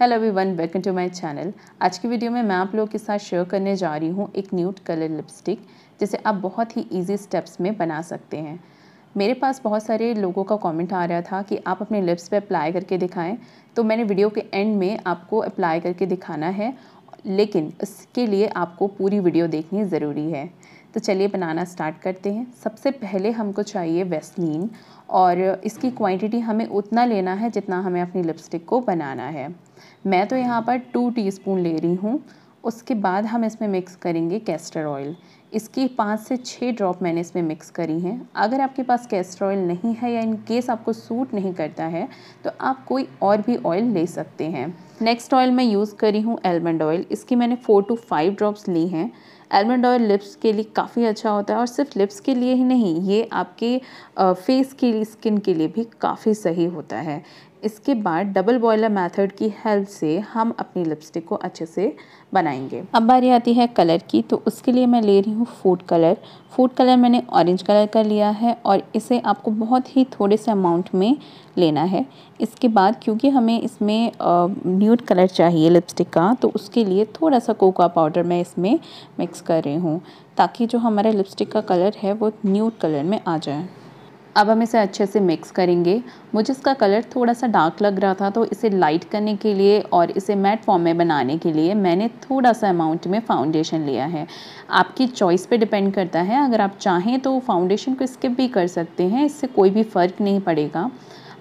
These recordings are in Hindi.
hello one welcome to my channel आज की वीडियो में मैं आप लोगों के साथ शेयर करने जा रही हूँ एक न्यूट कलर लिपस्टिक जिसे आप बहुत ही इजी स्टेप्स में बना सकते हैं मेरे पास बहुत सारे लोगों का कमेंट आ रहा था कि आप अपने लिप्स पे अप्लाई करके दिखाएं तो मैंने वीडियो के एंड में आपको अप्लाई करके दिखाना है लेकिन इसके लिए आपको पूरी वीडियो देखनी ज़रूरी है तो चलिए बनाना स्टार्ट करते हैं सबसे पहले हमको चाहिए वेस्लिन और इसकी क्वांटिटी हमें उतना लेना है जितना हमें अपनी लिपस्टिक को बनाना है मैं तो यहाँ पर टू टीस्पून ले रही हूँ उसके बाद हम इसमें मिक्स करेंगे कैस्टर ऑयल इसकी पाँच से छः ड्रॉप मैंने इसमें मिक्स करी हैं अगर आपके पास कैस्टर ऑयल नहीं है या इन केस आपको सूट नहीं करता है तो आप कोई और भी ऑयल ले सकते हैं नेक्स्ट ऑयल मैं यूज़ करी हूँ एलमंड ऑयल इसकी मैंने फ़ोर टू फाइव ड्रॉप्स ली हैं एलमंड ऑयल लिप्स के लिए काफ़ी अच्छा होता है और सिर्फ लिप्स के लिए ही नहीं ये आपके फेस के लिए स्किन के लिए भी काफ़ी सही होता है इसके बाद डबल बॉयलर मेथड की हेल्प से हम अपनी लिपस्टिक को अच्छे से बनाएंगे अब बारी आती है कलर की तो उसके लिए मैं ले रही हूँ फूड कलर फूड कलर मैंने ऑरेंज कलर का लिया है और इसे आपको बहुत ही थोड़े से अमाउंट में लेना है इसके बाद क्योंकि हमें इसमें न्यूट कलर चाहिए लिपस्टिक का तो उसके लिए थोड़ा सा कोका पाउडर मैं इसमें मिक्स कर रही हूँ ताकि जो हमारे लिपस्टिक का कलर है वो न्यूट कलर में आ जाए अब हम इसे अच्छे से मिक्स करेंगे मुझे इसका कलर थोड़ा सा डार्क लग रहा था तो इसे लाइट करने के लिए और इसे मैट फॉर्म में बनाने के लिए मैंने थोड़ा सा अमाउंट में फाउंडेशन लिया है आपकी चॉइस पे डिपेंड करता है अगर आप चाहें तो फाउंडेशन को स्किप भी कर सकते हैं इससे कोई भी फ़र्क नहीं पड़ेगा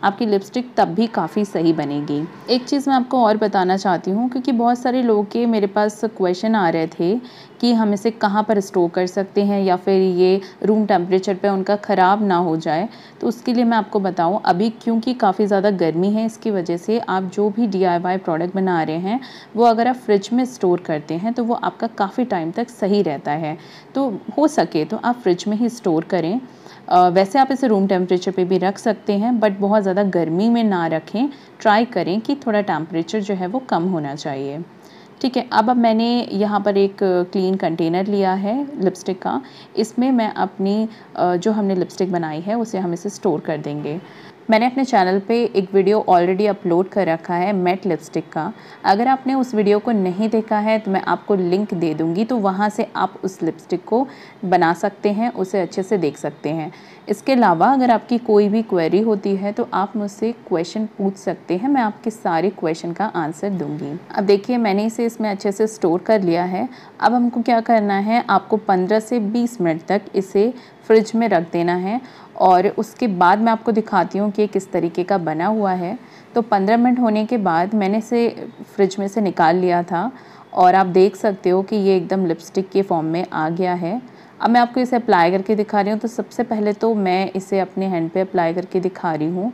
आपकी लिपस्टिक तब भी काफ़ी सही बनेगी एक चीज़ मैं आपको और बताना चाहती हूँ क्योंकि बहुत सारे लोग के मेरे पास क्वेश्चन आ रहे थे कि हम इसे कहाँ पर स्टोर कर सकते हैं या फिर ये रूम टेम्परेचर पे उनका ख़राब ना हो जाए तो उसके लिए मैं आपको बताऊँ अभी क्योंकि काफ़ी ज़्यादा गर्मी है इसकी वजह से आप जो भी डी प्रोडक्ट बना रहे हैं वो अगर आप फ्रिज में स्टोर करते हैं तो वो आपका काफ़ी टाइम तक सही रहता है तो हो सके तो आप फ्रिज में ही स्टोर करें वैसे आप इसे रूम टेम्परेचर पे भी रख सकते हैं बट बहुत ज़्यादा गर्मी में ना रखें ट्राई करें कि थोड़ा टेम्परेचर जो है वो कम होना चाहिए ठीक है अब अब मैंने यहाँ पर एक क्लीन कंटेनर लिया है लिपस्टिक का इसमें मैं अपनी जो हमने लिपस्टिक बनाई है उसे हम इसे स्टोर कर देंगे मैंने अपने चैनल पे एक वीडियो ऑलरेडी अपलोड कर रखा है मेट लिपस्टिक का अगर आपने उस वीडियो को नहीं देखा है तो मैं आपको लिंक दे दूँगी तो वहाँ से आप उस लिपस्टिक को बना सकते हैं उसे अच्छे से देख सकते हैं इसके अलावा अगर आपकी कोई भी क्वेरी होती है तो आप मुझसे क्वेश्चन पूछ सकते हैं मैं आपके सारे क्वेश्चन का आंसर दूँगी अब देखिए मैंने इसे इसमें अच्छे से स्टोर कर लिया है अब हमको क्या करना है आपको पंद्रह से बीस मिनट तक इसे फ्रिज में रख देना है और उसके बाद मैं आपको दिखाती हूँ कि ये किस तरीके का बना हुआ है तो पंद्रह मिनट होने के बाद मैंने इसे फ्रिज में से निकाल लिया था और आप देख सकते हो कि ये एकदम लिपस्टिक के फॉर्म में आ गया है अब मैं आपको इसे अप्लाई करके दिखा रही हूँ तो सबसे पहले तो मैं इसे अपने हैंड पे अप्लाई करके दिखा रही हूँ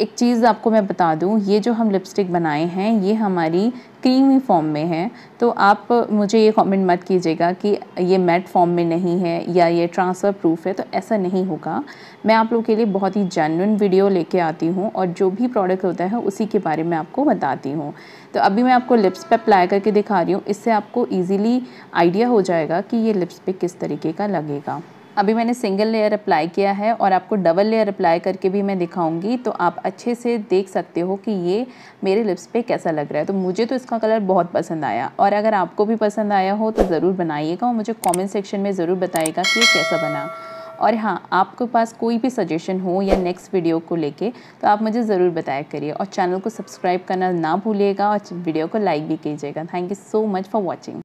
एक चीज़ आपको मैं बता दूं ये जो हम लिपस्टिक बनाए हैं ये हमारी क्रीमी फॉर्म में है तो आप मुझे ये कमेंट मत कीजिएगा कि ये मैट फॉर्म में नहीं है या ये ट्रांसफ़र प्रूफ है तो ऐसा नहीं होगा मैं आप लोग के लिए बहुत ही जेनुन वीडियो लेके आती हूँ और जो भी प्रोडक्ट होता है उसी के बारे में आपको बताती हूँ तो अभी मैं आपको लिप्स पर अप्लाई करके दिखा रही हूँ इससे आपको ईजिली आइडिया हो जाएगा कि ये लिप्स पे किस तरीके का लगेगा अभी मैंने सिंगल लेयर अप्लाई किया है और आपको डबल लेयर अप्लाई करके भी मैं दिखाऊंगी तो आप अच्छे से देख सकते हो कि ये मेरे लिप्स पे कैसा लग रहा है तो मुझे तो इसका कलर बहुत पसंद आया और अगर आपको भी पसंद आया हो तो ज़रूर बनाइएगा और मुझे कमेंट सेक्शन में ज़रूर बताइएगा कि ये कैसा बना और हाँ आपके पास कोई भी सजेशन हो या नेक्स्ट वीडियो को लेके तो आप मुझे ज़रूर बताया करिए और चैनल को सब्सक्राइब करना ना भूलिएगा और वीडियो को लाइक भी कीजिएगा thank you so much for watching